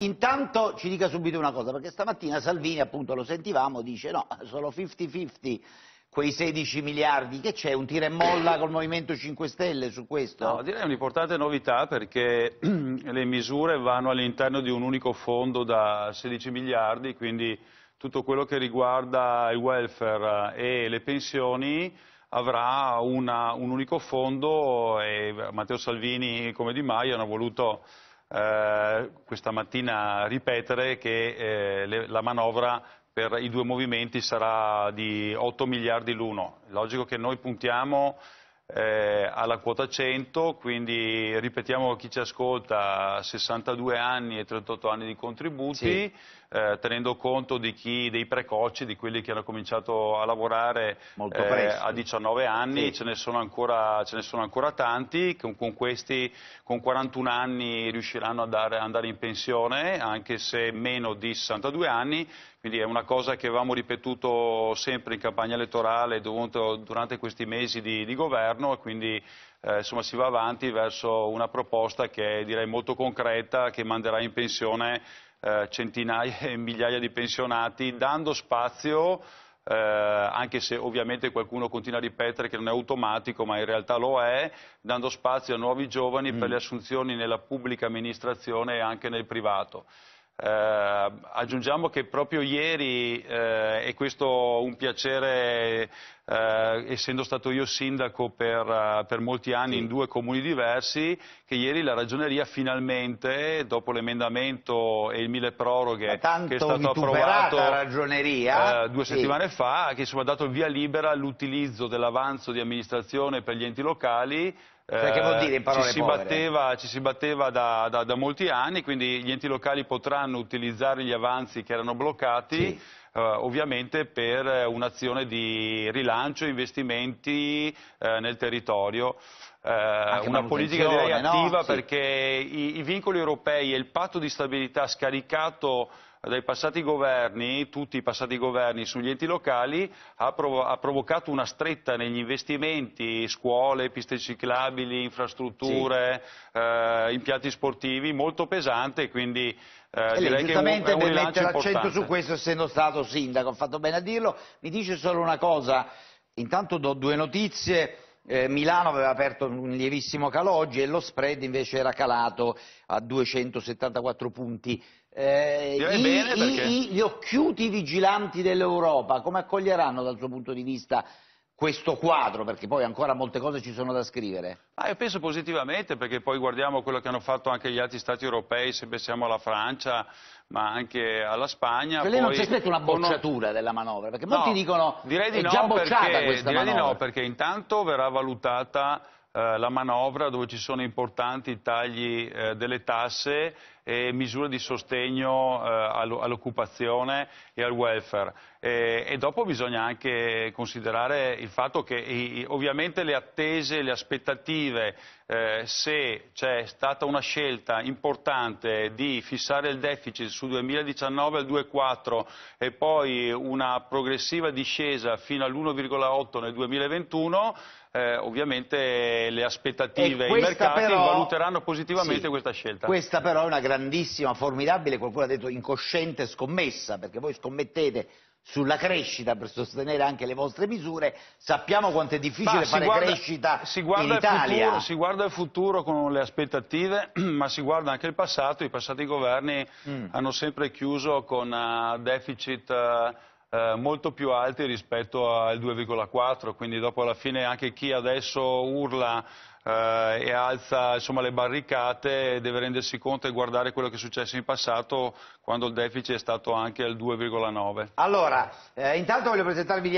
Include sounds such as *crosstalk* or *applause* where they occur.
Intanto ci dica subito una cosa, perché stamattina Salvini, appunto lo sentivamo, dice no, sono 50-50 quei 16 miliardi, che c'è un tira e molla col Movimento 5 Stelle su questo? No, direi un'importante novità perché *clears throat* le misure vanno all'interno di un unico fondo da 16 miliardi, quindi tutto quello che riguarda il welfare e le pensioni avrà una, un unico fondo e Matteo Salvini come Di Maio hanno voluto eh, questa mattina ripetere che eh, le, la manovra per i due movimenti sarà di 8 miliardi l'uno. Logico che noi puntiamo eh, alla quota 100, quindi ripetiamo a chi ci ascolta 62 anni e 38 anni di contributi, sì eh, tenendo conto di chi, dei precoci, di quelli che hanno cominciato a lavorare eh, a 19 anni, sì. ce, ne ancora, ce, ne sono ancora, tanti, con, con questi con 41 anni riusciranno ad andare in pensione, anche se meno di 62 anni, quindi è una cosa che avevamo ripetuto sempre in campagna elettorale dovuto, durante questi mesi di, di governo e quindi eh, insomma, si va avanti verso una proposta che è direi, molto concreta che manderà in pensione eh, centinaia e migliaia di pensionati, dando spazio eh, anche se ovviamente qualcuno continua a ripetere che non è automatico, ma in realtà lo è, dando spazio a nuovi giovani mm. per le assunzioni nella pubblica amministrazione e anche nel privato. Eh, aggiungiamo che proprio ieri, eh, e questo è un piacere eh, essendo stato io sindaco per, eh, per molti anni sì. in due comuni diversi, che ieri la ragioneria finalmente, dopo l'emendamento e il mille proroghe che è stato approvato eh, due settimane sì. fa, che insomma, ha dato il via libera all'utilizzo dell'avanzo di amministrazione per gli enti locali cioè, eh, ci, si batteva, ci si batteva, da, da, da, molti anni, quindi gli enti locali potranno utilizzare gli avanzi che erano bloccati, sì. eh, ovviamente per un'azione di rilancio rilancio, investimenti eh, nel territorio. Eh, una politica direi attiva no? sì. perché i, i vincoli europei e il patto di stabilità scaricato dai passati governi, tutti i passati governi sugli enti locali, ha, provo ha provocato una stretta negli investimenti, scuole, piste ciclabili, infrastrutture, sì. eh, impianti sportivi, molto pesante, quindi eh, e lei, giustamente per mettere l'accento su questo, essendo stato sindaco, ho fatto bene a dirlo, mi dice solo una cosa, Intanto do due notizie. Eh, Milano aveva aperto un lievissimo calo oggi e lo spread invece era calato a 274 punti. Eh, i, bene, i, i, gli occhiuti vigilanti dell'Europa come accoglieranno dal suo punto di vista questo quadro, perché poi ancora molte cose ci sono da scrivere? Ah, io penso positivamente, perché poi guardiamo quello che hanno fatto anche gli altri stati europei, se pensiamo alla Francia, ma anche alla Spagna. Cioè lei non si aspetta una bocciatura della manovra? Perché molti dicono che di è no già bocciata perché, questa direi manovra. Direi di no, perché intanto verrà valutata eh, la manovra dove ci sono importanti tagli eh, delle tasse e misure di sostegno eh, all'occupazione e al welfare. E dopo bisogna anche considerare il fatto che ovviamente le attese, le aspettative, se c'è stata una scelta importante di fissare il deficit su 2019 al 2,4 e poi una progressiva discesa fino all'1,8 nel 2021, eh, ovviamente le aspettative e i mercati però, valuteranno positivamente sì, questa scelta. Questa però è una grandissima, formidabile, qualcuno ha detto incosciente scommessa, perché voi scommettete sulla crescita per sostenere anche le vostre misure, sappiamo quanto è difficile fare guarda, crescita in Italia. Futuro, si guarda il futuro con le aspettative, *clears throat* ma si guarda anche il passato, i passati governi mm. hanno sempre chiuso con eh, deficit... Uh, eh, molto più alti rispetto al 2,4, quindi dopo alla fine anche chi adesso urla eh, e alza insomma, le barricate deve rendersi conto e guardare quello che è successo in passato quando il deficit è stato anche al 2,9. Allora, eh, intanto voglio presentarvi gli